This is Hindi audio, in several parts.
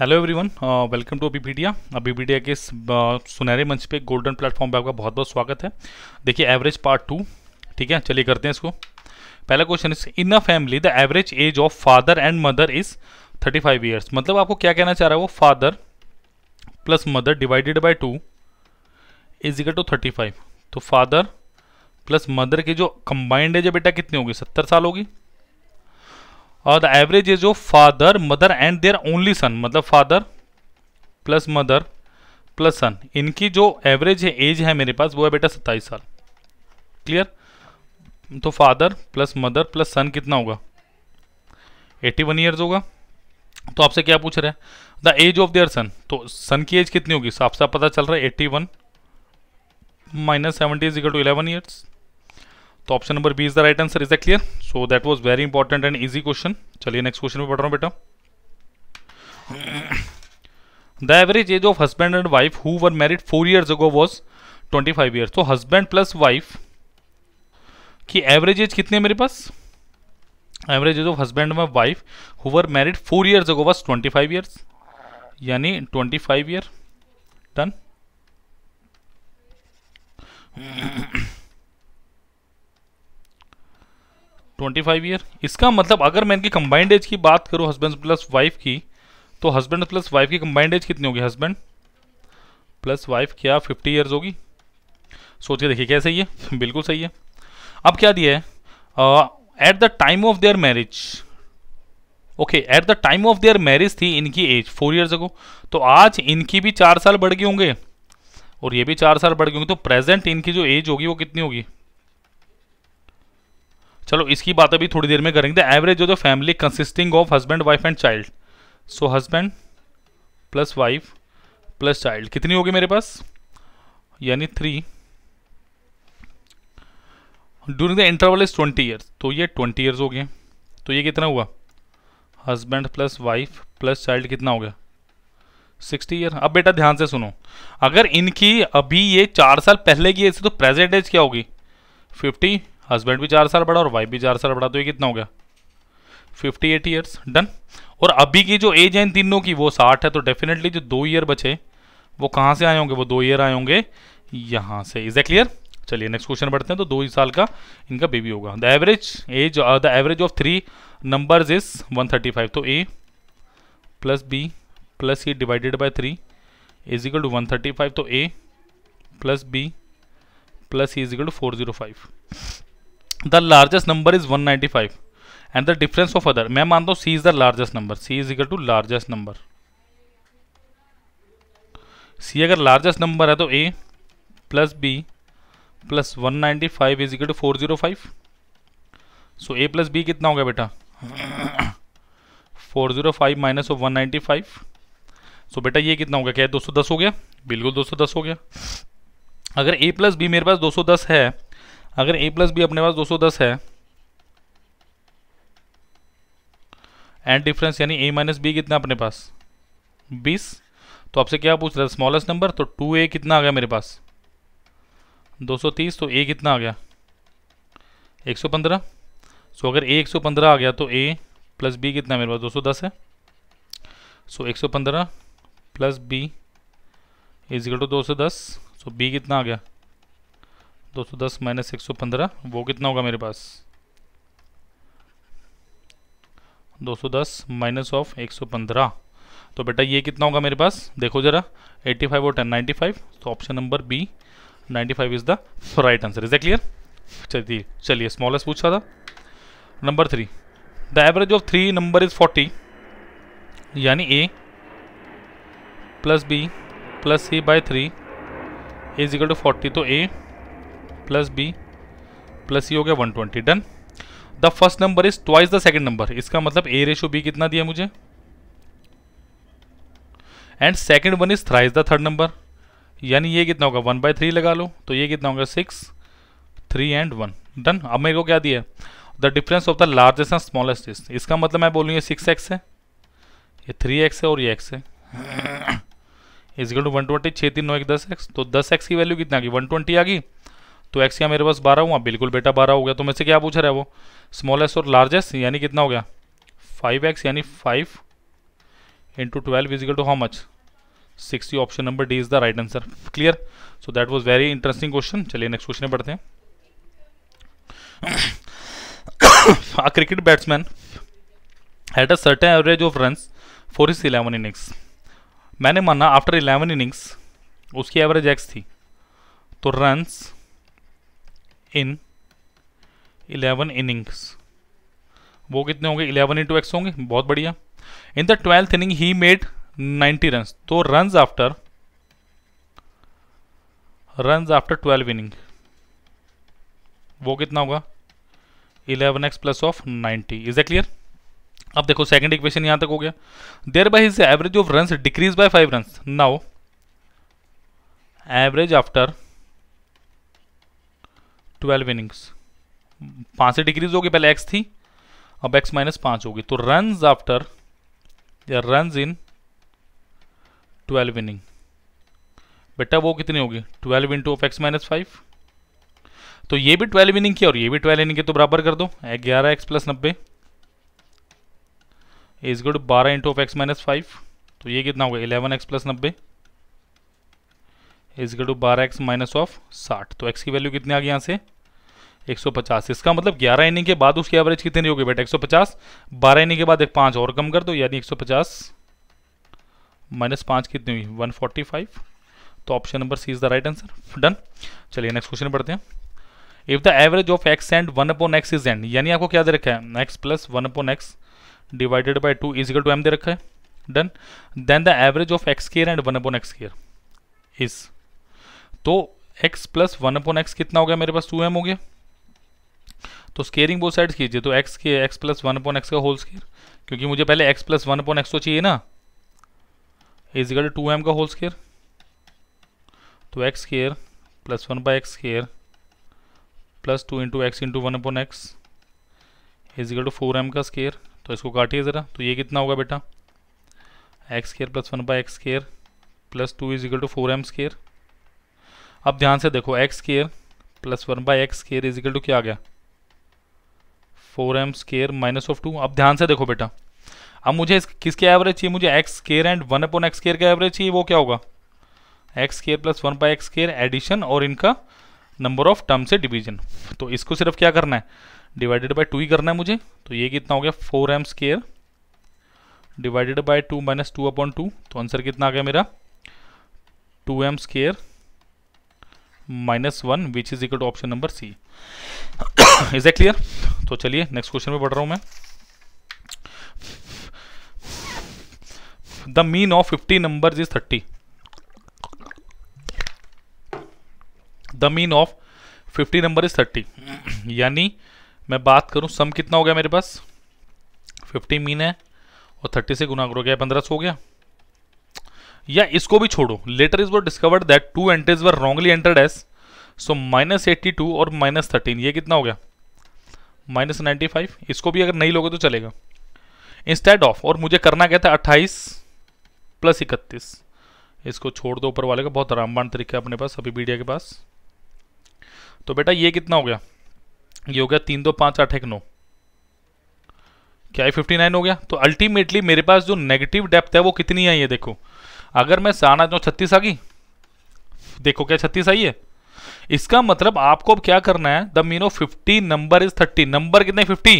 hello everyone welcome to Abhipedia Abhipedia के इस uh, सुनहरे मंच पे गोल्डन प्लेटफॉर्म पे आपका बहुत बहुत स्वागत है देखिए एवरेज पार्ट टू ठीक है चलिए करते हैं इसको पहला question is in a family the average age of father and mother is 35 five years मतलब आपको क्या कहना चाह रहा है वो father plus mother divided by two is equal to thirty तो फादर प्लस मदर के जो कंबाइंड एज है बेटा कितनी होगी सत्तर साल होगी और the average is of father mother and their only son मतलब father plus mother plus son इनकी जो एवरेज है एज है मेरे पास वो है बेटा सत्ताईस साल क्लियर तो father plus mother plus son कितना होगा एट्टी वन ईयर्स होगा तो आपसे क्या पूछ रहे हैं the age of their son तो सन की एज कितनी होगी साफ पता चल रहा है eighty one minus seventy is equal to eleven years तो option number B is the right answer is the clear so that was very important and easy question चलिए नेक्स्ट क्वेश्चन में पढ़ रहा हूँ बेटा the average age of husband and wife who were married four years ago was twenty five year तो हस्बैंड प्लस वाइफ की एवरेज एज कितनी है मेरे पास average age of husband and wife who were married four years ago was twenty five years यानी twenty five year done twenty five year इसका मतलब अगर मैं इनकी कंबाइंड एज की बात करूँ हस्बैंड प्लस वाइफ की तो हस्बैंड प्लस वाइफ की कंबाइंड एज कितनी होगी हस्बैंड प्लस वाइफ क्या फिफ्टी ईयर्स होगी सोच के देखिए क्या सही है बिल्कुल सही है अब क्या दिया है at the time of their marriage okay at the time of their marriage थी इनकी एज फोर ईयर्स अगो तो आज इनकी भी चार साल बढ़ गए होंगे और ये भी चार साल बढ़ गए होंगे तो प्रेजेंट इनकी जो एज होगी वो कितनी होगी चलो इसकी बात अभी थोड़ी देर में करेंगे average of the family consisting of husband wife and child so husband plus wife plus child कितनी होगी मेरे पास यानी three during the interval is twenty years तो ये ट्वेंटी ईयर्स हो गए तो ये कितना हुआ husband plus wife plus child कितना हो गया सिक्सटी ईयर अब बेटा ध्यान से सुनो अगर इनकी अभी ये चार साल पहले की एज तो प्रेजेंट एज क्या होगी फिफ्टी हस्बैंड भी चार साल बड़ा और वाइफ भी चार साल बड़ा तो ये कितना हो गया फिफ्टी एट ईयर्स डन और अभी की जो एज है इन तीनों की वो साठ है तो डेफिनेटली जो दो ईयर बचे वो कहाँ से आए होंगे वो दो ईयर आए होंगे यहाँ से इज ए क्लियर चलिए नेक्स्ट क्वेश्चन बढ़ते हैं तो दो ही साल का इनका बेबी होगा the average age the average of three number is five तो A plus B plus C divided by three is equal to one तो A plus B plus C is equal to four zero five the largest number is 195 and the difference of other मैं मानता हूं C is the largest number C is equal to largest number C अगर लार्जेस्ट नंबर है तो A plus B plus one ninety five is equal to four zero five so A plus B कितना हो गया बेटा four zero five minus of one five so बेटा ये कितना हो गया क्या दो सौ दस हो गया बिल्कुल दो सौ दस हो गया अगर ए प्लस बी मेरे पास दो सौ दस है अगर ए प्लस बी अपने पास 210 है एंड डिफरेंस यानी ए माइनस बी कितना अपने पास 20 तो आपसे क्या पूछ रहा है स्मॉलेस्ट नंबर तो 2a कितना आ गया मेरे पास 230 तो a कितना आ गया 115 सो अगर a 115 आ गया तो a प्लस बी कितना मेरे पास 210 है so 115 plus B is equal to दो सौ दस सो बी कितना आ गया दो सौ दस माइनस एक सौ पंद्रह वो कितना होगा मेरे पास दो सौ दस माइनस ऑफ एक सौ पंद्रह तो बेटा ये कितना होगा मेरे पास देखो ज़रा एट्टी फाइव और टेन नाइन्टी फाइव तो option number B ninety five is the right answer is the clear चलिए चलिए स्मॉलेस्ट पूछा था number three the average of three number is forty यानी A plus B plus C by three is equal to forty तो ए प्लस बी प्लस ये हो गया one twenty done the first number is twice the second number इसका मतलब ए रेशो बी कितना दिया मुझे and second one is thrice the third number यानी ये कितना होगा वन बाय थ्री लगा लो तो ये कितना होगा six three and one done अब मेरे को क्या दिया the difference of the largest and smallest is इसका मतलब मैं बोलूँ ये सिक्स एक्स है ये थ्री एक्स है और ये एक्स है इज गल टू वन ट्वेंटी छः तीन नौ एक दस एक्स तो दस एक्स की वैल्यू कितना आ गई वन ट्वेंटी आ गई तो एक्स क्या मेरे पास बारह हुआ बिल्कुल बेटा बारह हो गया तो मेरे से क्या पूछ रहा है वो स्मॉलेस्ट और लार्जेस्ट यानी कितना हो गया फाइव एक्स यानी five into twelve is equal to how much sixty option number D is the right answer clear so that was very interesting question चलिए नेक्स्ट क्वेश्चन पढ़ते हैं a cricket batsman had a certain average of run for his eleven innings मैंने माना आफ्टर इलेवन इनिंग्स उसकी एवरेज एक्स थी तो रन्स इन इलेवन इनिंग्स वो कितने होंगे इलेवन इंटू एक्स होंगे बहुत बढ़िया in the twelfth inning he made ninety run तो run after run after twelve inning वो कितना होगा eleven x plus of ninety is a clear अब देखो सेकेंड इक्वेशन यहां तक हो गया there by his average of run decrease by five run now average after twelve innings पाँच से डिक्रीज होगी पहले एक्स थी अब एक्स माइनस पाँच होगी तो रन आफ्टर या रन इन ट्वेल्व इनिंग बेटा वो कितनी होगी twelve into of x minus five तो ये भी ट्वेल्व इनिंग की और ये भी ट्वेल्व इनिंग की तो बराबर कर दो ग्यारह एक्स प्लस नब्बे इज गुड बारह into of x minus five तो ये कितना होगा इलेवन एक्स प्लस नब्बे इजगल टू बारह एक्स माइनस ऑफ साठ तो एक्स की वैल्यू कितनी आ गई यहाँ से 150 इसका मतलब 11 इनिंग के बाद उसकी एवरेज कितनी होगी बेटा 150 12 इनिंग के बाद एक पाँच और कम कर दो यानी 150 माइनस पाँच कितनी हुई वन तो option number C is the right answer done चलिए नेक्स्ट क्वेश्चन पढ़ते हैं if the average of x and one upon x is and यानी आपको क्या दे रखा है x plus one upon x divided by two is equal to m दे रखा है done then the average of x square and one upon x square is तो x plus one upon x कितना हो गया मेरे पास टू एम हो गया तो स्केयरिंग बोथ साइड्स कीजिए तो x के x plus one upon x का होल स्केयर क्योंकि मुझे पहले x plus one upon x तो चाहिए ना इजिकल टू एम का होल स्केयर तो x square plus one by x square plus two into x into one upon x is equal to four m का स्केयर तो इसको काटिए ज़रा तो ये कितना होगा बेटा x square plus one by x square plus two is equal to four m square अब ध्यान से देखो x square plus one by x square is equal to क्या आ गया four m square minus of two अब ध्यान से देखो बेटा अब मुझे किसके एवरेज चाहिए मुझे x square and one upon x square का एवरेज चाहिए वो क्या होगा x square plus one by x square addition और इनका नंबर ऑफ टर्म से डिवीजन तो इसको सिर्फ क्या करना है डिवाइडेड बाई टू ही करना है मुझे तो ये कितना हो गया four m square divided by two minus two upon two तो आंसर कितना आ गया मेरा two m square minus one which is equal to option number C is a clear तो चलिए नेक्स्ट क्वेश्चन में पढ़ रहा हूं मैं the mean of fifty number is thirty the mean of fifty number is thirty यानी मैं बात करूं सम कितना हो गया मेरे पास फिफ्टी मीन है और थर्टी से गुना गया पंद्रह सौ हो गया या इसको भी छोड़ो लेटर इज वो discovered that two entries were wrongly entered as so minus eighty two और माइनस थर्टीन ये कितना हो गया माइनस नाइन्टी फाइव इसको भी अगर नहीं लोगे तो चलेगा इंस्टेड ऑफ और मुझे करना क्या था अट्ठाईस प्लस इकतीस इसको छोड़ दो ऊपर वाले का बहुत रामबाण तरीका अपने पास अभी मीडिया के पास तो बेटा ये कितना हो गया ये हो गया तीन दो पाँच आठ एक नौ क्या फिफ्टी नाइन हो गया तो अल्टीमेटली मेरे पास जो नेगेटिव डेप्थ है वो कितनी है ये देखो अगर मैं सारा चाहूँ तो छत्तीस आ गई देखो क्या छत्तीस आई है इसका मतलब आपको अब क्या करना है the mean fifty number is thirty number कितने फिफ्टी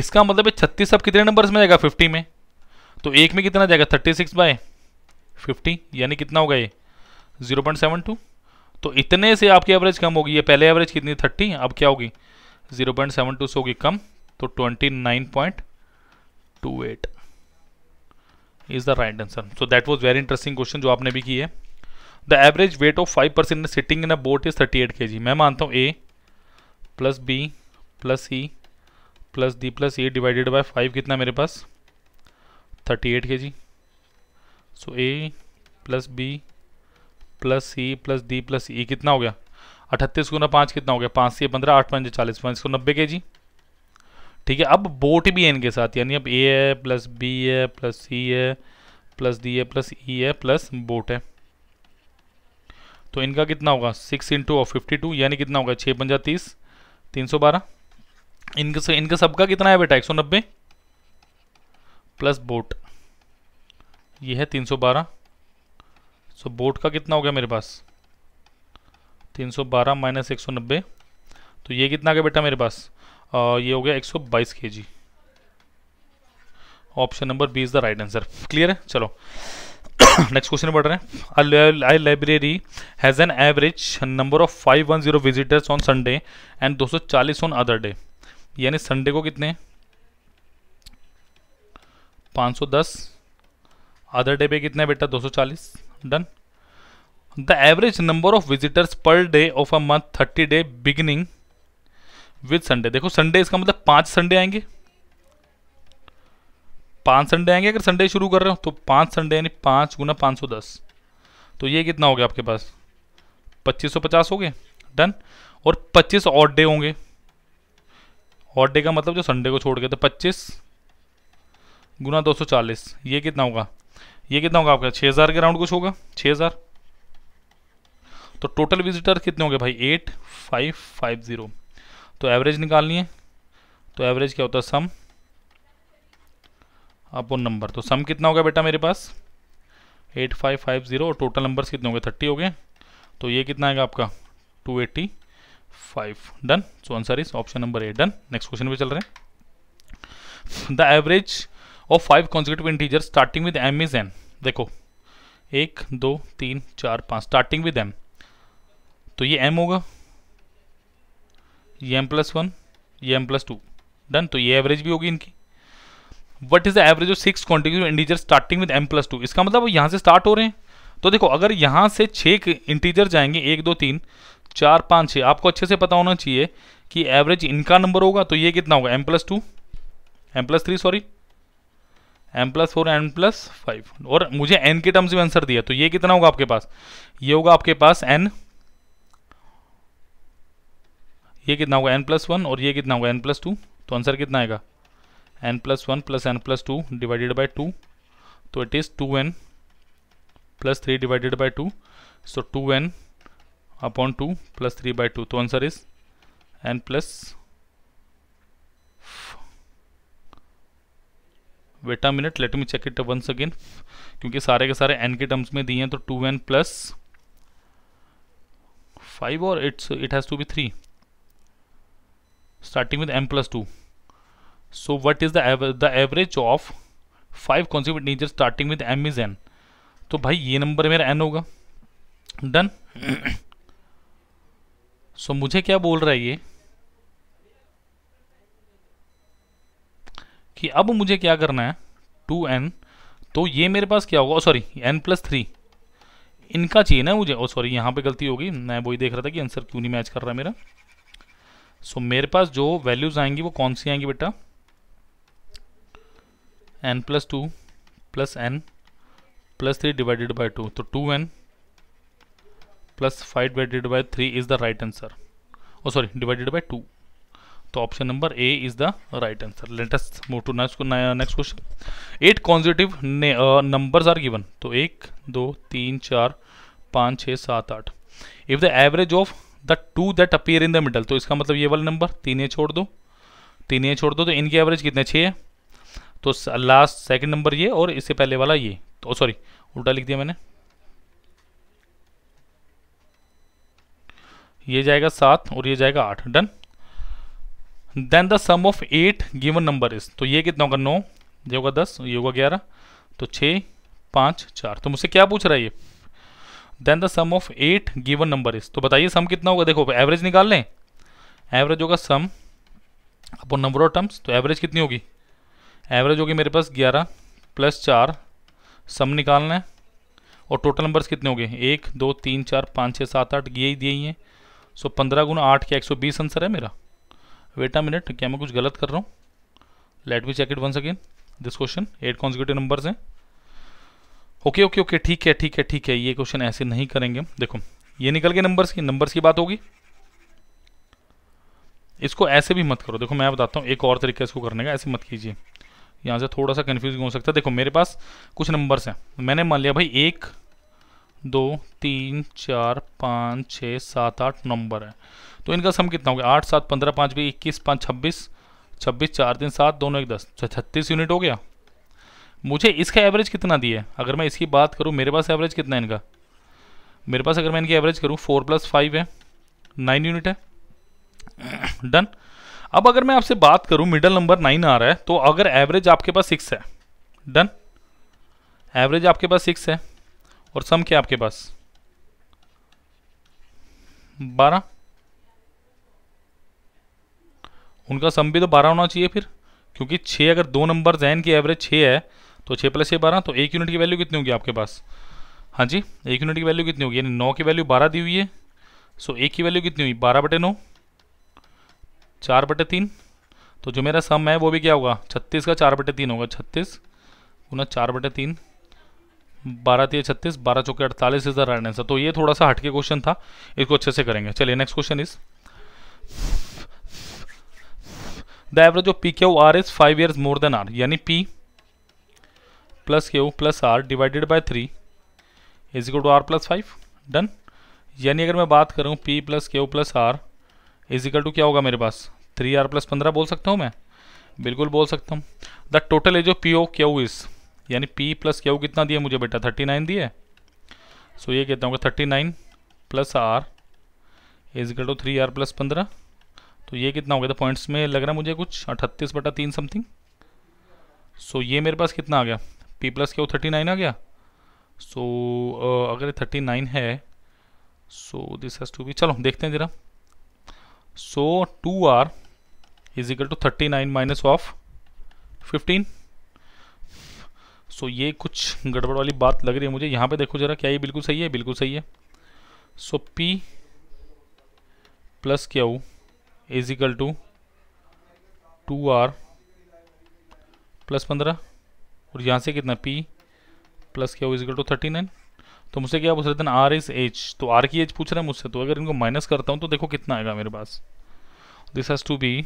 इसका मतलब छत्तीस अब कितने नंबर में जाएगा फिफ्टी में तो एक में कितना जाएगा थर्टी सिक्स बाय फिफ्टी यानी कितना होगा ये जीरो पॉइंट सेवन टू तो इतने से आपकी एवरेज कम होगी ये पहले एवरेज कितनी थर्टी अब क्या होगी जीरो पॉइंट सेवन टू से होगी कम तो twenty nine point two eight is the right answer so that was very interesting question जो आपने भी की है the average weight of five persons sitting in a boat is thirty eight K G मैं मानता हूँ A plus B plus E plus D plus A divided by five कितना मेरे पास thirty eight K G so A plus B plus C plus D plus ई कितना हो गया अठतीस गुना पाँच कितना हो गया पाँच से पंद्रह आठ पंजे चालीस पाँच सौ नब्बे के जी ठीक है अब बोट भी है इनके साथ यानी अब ए है प्लस बी है प्लस सी है प्लस डी है प्लस ई e है प्लस बोट है तो इनका कितना होगा सिक्स इंटू और फिफ्टी टू यानी कितना होगा छः पंजा तीस तीन सौ बारह इनके इनके सबका कितना है बेटा एक सौ नब्बे प्लस बोट ये है तीन सौ बारह सो बोट का कितना हो गया मेरे पास तीन सौ बारह माइनस एक सौ नब्बे तो ये कितना आ गया बेटा मेरे पास ये हो गया एक सौ बाईस K G option number B is the right answer clear है चलो नेक्स्ट क्वेश्चन बढ़ रहे हैं I library has an average number of 510 visitors on Sunday and 240 on other day यानी संडे को कितने 510 अदर डे पे बेटा दो बेटा 240 done the average number of visitors per day of a month 30 day beginning with Sunday देखो संडे इसका मतलब पांच संडे आएंगे पांच संडे आएंगे अगर संडे शुरू कर रहे हो तो पांच संडे यानी पांच गुना पांच सौ दस तो ये कितना हो गया आपके पास पच्चीस सौ पचास हो गए डन और पच्चीस ऑड डे होंगे ऑड डे का मतलब जो संडे को छोड़ गए तो पच्चीस गुना दो सौ चालीस ये कितना होगा ये कितना होगा आपका छः हज़ार के राउंड कुछ होगा छः हज़ार तो टोटल विजिटर कितने होंगे भाई एट फाइव फाइव ज़ीरो तो एवरेज निकालनी है तो एवरेज क्या होता है सम अपॉन नंबर तो सम कितना होगा बेटा मेरे पास एट फाइव फाइव ज़ीरो और टोटल नंबर्स कितने होंगे थर्टी हो गए तो ये कितना आएगा आपका two eighty five done so answer is option number A done next question पे चल रहे हैं the average of five consecutive integer starting with m is n देखो एक दो तीन चार पाँच स्टार्टिंग विद एम तो ये एम होगा ये एम प्लस वन ये एम प्लस टू डन तो ये एवरेज भी होगी इनकी what is the average of six contiguous integer starting with m plus two इसका मतलब वो यहाँ से स्टार्ट हो रहे हैं तो देखो अगर यहाँ से छः इंटीजर जाएंगे एक दो तीन चार पाँच छः आपको अच्छे से पता होना चाहिए कि एवरेज इनका नंबर होगा तो ये कितना होगा m plus two m plus three sorry m plus four m plus five और मुझे एन के टर्म्स में आंसर दिया तो ये कितना होगा आपके पास ये होगा आपके पास एन ये कितना होगा एन प्लस वन और ये कितना होगा एन प्लस टू तो आंसर कितना आएगा n plus one plus n plus two divided by two तो it is two n plus three divided by two so two n upon two plus three by two तो answer is n plus wait a minute let me check it once again क्योंकि सारे के सारे एन के टर्म्स में दिए हैं तो टू एन प्लस फाइव और it's it has to be three starting with m plus 2 so what is the average the average of five consecutive integers starting with m is n to bhai ye number mera n hoga done so, mujhe kya bol raha hai ye कि अब मुझे क्या करना है 2n तो ये मेरे पास क्या होगा सॉरी n प्लस थ्री इनका चाहिए ना मुझे ओ सॉरी यहाँ पे गलती होगी मैं वही देख रहा था कि आंसर क्यों नहीं मैच कर रहा है मेरा सो so, मेरे पास जो वैल्यूज आएंगी वो कौन सी आएंगी बेटा n plus two plus n plus three divided by two तो two n plus five divided by three is the right answer oh sorry divided by two तो option number A is the right answer let us move to next next question eight consecutive numbers are given तो एक दो तीन चार पाँच छः सात आठ if the average of the two that appear in the middle तो इसका मतलब ये वाला नंबर तीन ए छोड़ दो तीन ए छोड़ दो तो इनकी एवरेज कितने छः है तो लास्ट सेकंड नंबर ये और इससे पहले वाला ये तो सॉरी उल्टा लिख दिया मैंने ये जाएगा सात और ये जाएगा आठ done then the sum of eight given number is तो ये कितना होगा नौ ये होगा दस ये होगा ग्यारह तो छः पाँच चार तो मुझसे क्या पूछ रहा है ये then the sum of eight given number is तो बताइए सम कितना होगा देखो एवरेज निकाल लें एवरेज होगा sum upon number of terms तो एवरेज कितनी होगी एवरेज होगी मेरे पास ग्यारह प्लस चार सम निकालना है और टोटल नंबर्स कितने हो गए एक दो तीन चार पाँच छः सात आठ ये ही दिए ही हैं सो पंद्रह गुना आठ के एक सौ बीस आंसर है मेरा वेट आ मिनट क्या मैं कुछ गलत कर रहा हूँ let me check it one again this question eight consecutive numbers हैं ओके ओके ओके ठीक है ठीक है ठीक है ये क्वेश्चन ऐसे नहीं करेंगे देखो ये निकल गए नंबर्स की नंबर्स की बात होगी इसको ऐसे भी मत करो देखो मैं बताता हूँ एक और तरीका इसको करने का ऐसे मत कीजिए यहाँ से थोड़ा सा कन्फ्यूजिंग हो सकता है देखो मेरे पास कुछ नंबर्स हैं मैंने मान लिया भाई एक दो तीन चार पाँच छः सात आठ नंबर है तो इनका सम कितना हो गया आठ सात पंद्रह पाँच भी इक्कीस पाँच छब्बीस छब्बीस चार तीन सात दोनों एक दस छत्तीस यूनिट हो गया मुझे इसका एवरेज कितना दिया है अगर मैं इसकी बात करूँ मेरे पास एवरेज कितना है इनका मेरे पास अगर मैं इनकी एवरेज करूँ फोर प्लस फाइव है नाइन यूनिट है डन अब अगर मैं आपसे बात करूँ मिडल नंबर नाइन आ रहा है तो अगर एवरेज आपके पास सिक्स है डन एवरेज आपके पास सिक्स है और सम क्या आपके पास बारह उनका सम भी तो बारह होना चाहिए फिर क्योंकि छः अगर दो नंबर हैं इनकी एवरेज छः है तो छः प्लस छः बारह तो एक यूनिट की वैल्यू कितनी होगी आपके पास हाँ जी एक यूनिट की वैल्यू कितनी होगी यानी नौ की वैल्यू बारह दी हुई है सो एक की वैल्यू कितनी हुई बारह बटे नौ चार बटे तीन तो जो मेरा सम है वो भी क्या होगा छत्तीस का चार बटे तीन होगा छत्तीस गुना चार बटे तीन बारह तीन छत्तीस बारह चौके अड़तालीस इज द राइट आंसर तो ये थोड़ा सा हटके क्वेश्चन था इसको अच्छे से करेंगे चलिए next question is the average of P Q R is five years more than R यानी P plus Q plus R divided by three is equal to R plus five done यानी अगर मैं बात करूँ P plus Q plus R is equal to क्या होगा मेरे पास थ्री आर प्लस पंद्रह बोल सकता हूँ मैं बिल्कुल बोल सकता हूँ the total age of P O Q is यानी पी प्लस क्यू कितना दिया मुझे बेटा थर्टी नाइन दिए सो ये कहता हूँ कि thirty nine plus R is equal to three R plus पंद्रह तो ये कितना हो गया था पॉइंट्स में लग रहा मुझे कुछ अठतीस बटा तीन समथिंग सो so, ये मेरे पास कितना आ गया पी प्लस क्या वो थर्टी नाइन आ गया सो so, uh, अगर थर्टी नाइन है so this has to be चलो देखते हैं ज़रा so two R is equal to thirty nine minus of fifteen so ये कुछ गड़बड़ वाली बात लग रही है मुझे यहाँ पे देखो ज़रा क्या ये बिल्कुल सही है बिल्कुल सही है सो पी प्लस क्या हो is equal to two R plus पंद्रह और यहाँ से कितना पी प्लस क्या इजिकल टू थर्टी नाइन तो मुझसे क्या पूछ रहे थे आर इज एच तो आर की एज पूछ रहे हैं मुझसे तो अगर इनको माइनस करता हूँ तो देखो कितना आएगा मेरे पास दिस हैज़ टू बी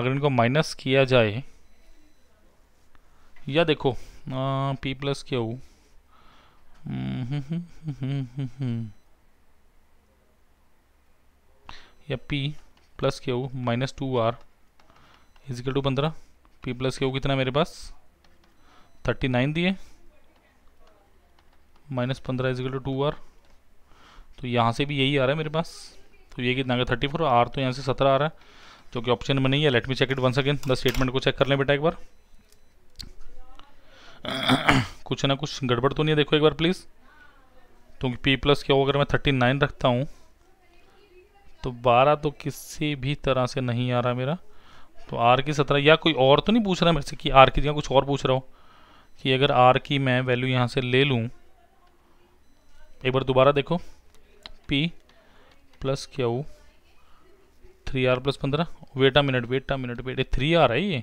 अगर इनको माइनस किया जाए या देखो आ, पी प्लस क्या हु हम्म, हम्म, हम्म, या पी प्लस क्या हु minus two R is equal to पंद्रह पी प्लस क्यू कितना मेरे पास थर्टी नाइन दिए माइनस पंद्रह इजिकल टू टू आर तो यहाँ से भी यही आ रहा है मेरे पास तो ये कितना गया थर्टी फोर आर तो यहाँ से सत्रह आ रहा है जो कि ऑप्शन में नहीं है let me check it one second the statement को चेक कर लें बेटा एक बार कुछ ना कुछ गड़बड़ तो नहीं है देखो एक बार प्लीज़ तो पी प्लस क्या हो अगर मैं थर्टी नाइन रखता हूँ तो बारह तो किसी भी तरह से नहीं आ रहा मेरा तो आर की सत्रह या कोई और तो नहीं पूछ रहा मेरे से कि आर की जगह कुछ और पूछ रहा हो कि अगर आर की मैं वैल्यू यहाँ से ले लूँ एक बार दोबारा देखो P plus Q three R plus पंद्रह wait a minute wait a minute wait three R है ये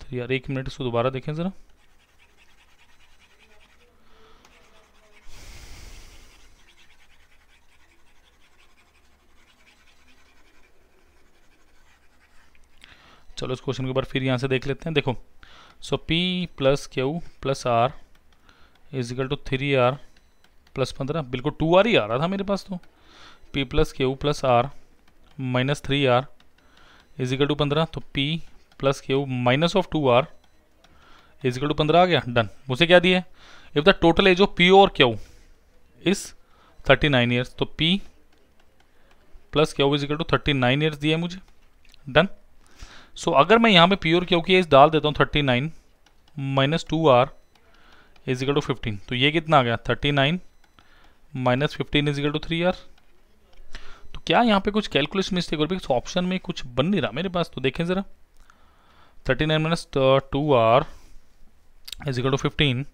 थ्री आर एक मिनट इसको दोबारा देखें ज़रा चलो इस क्वेश्चन के ऊपर फिर यहाँ से देख लेते हैं देखो so P plus Q plus R is equal to three R plus पंद्रह बिल्कुल टू आर ही आ रहा था मेरे पास तो P plus Q plus R minus three R is equal to पंद्रह तो P plus Q minus of two R is equal to पंद्रह आ गया डन मुझे क्या दिया if the total age of P और Q is thirty nine years तो P plus Q equal to thirty nine years दिए मुझे डन सो अगर मैं यहाँ पे प्योर क्योंकि इस एज डाल देता हूँ thirty nine minus two R is equal to fifteen तो ये कितना आ गया thirty nine minus fifteen equal to three R तो क्या यहाँ पे कुछ कैलकुलेशन मिस्टेक और इस ऑप्शन में कुछ बन नहीं रहा मेरे पास तो देखें ज़रा thirty nine minus two R is equal to fifteen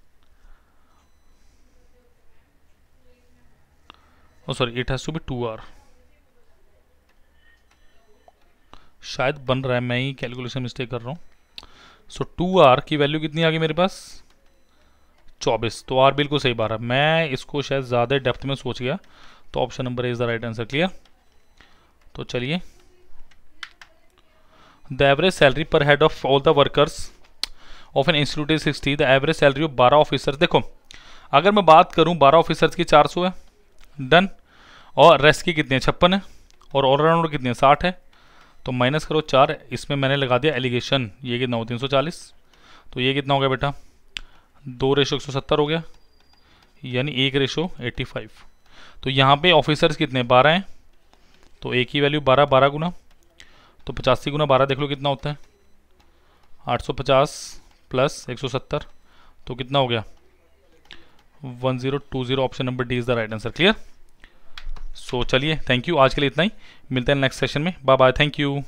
sorry it has to be two R शायद बन रहा है मैं ही कैलकुलेशन मिस्टेक कर रहा हूँ सो टू आर की वैल्यू कितनी आ गई मेरे पास चौबीस तो आर बिल्कुल सही है मैं इसको शायद ज़्यादा डेप्थ में सोच गया तो option number is the right answer clear तो चलिए the average salary per head of all the workers of an institute is sixty the average salary of बारह ऑफिसर्स देखो अगर मैं बात करूँ बारह ऑफिसर्स की चार सौ है डन और रेस्ट की कितनी है छप्पन है और ऑलराउंडर कितने साठ है तो माइनस करो चार इसमें मैंने लगा दिया एलिगेशन ये कितना हो तीन सौ चालीस तो ये कितना हो गया बेटा दो रेशो एक सौ सत्तर हो गया यानी एक रेशो एट्टी फाइव तो यहाँ पे ऑफिसर्स कितने बारह हैं तो एक ही वैल्यू बारह बारह गुना तो पचासी गुना बारह देख लो कितना होता है आठ सौ पचास प्लस एक सौ सत्तर तो कितना हो गया one zero two zero option number D is the right answer clear so चलिए थैंक यू आज के लिए इतना ही मिलते हैं नेक्स्ट सेशन में बाय बाय थैंक यू